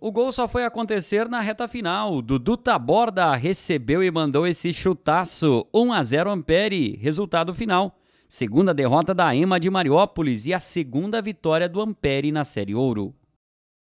O gol só foi acontecer na reta final. Dudu Taborda recebeu e mandou esse chutaço 1 a 0 Ampere, resultado final. Segunda derrota da EMA de Mariópolis e a segunda vitória do Ampere na Série Ouro.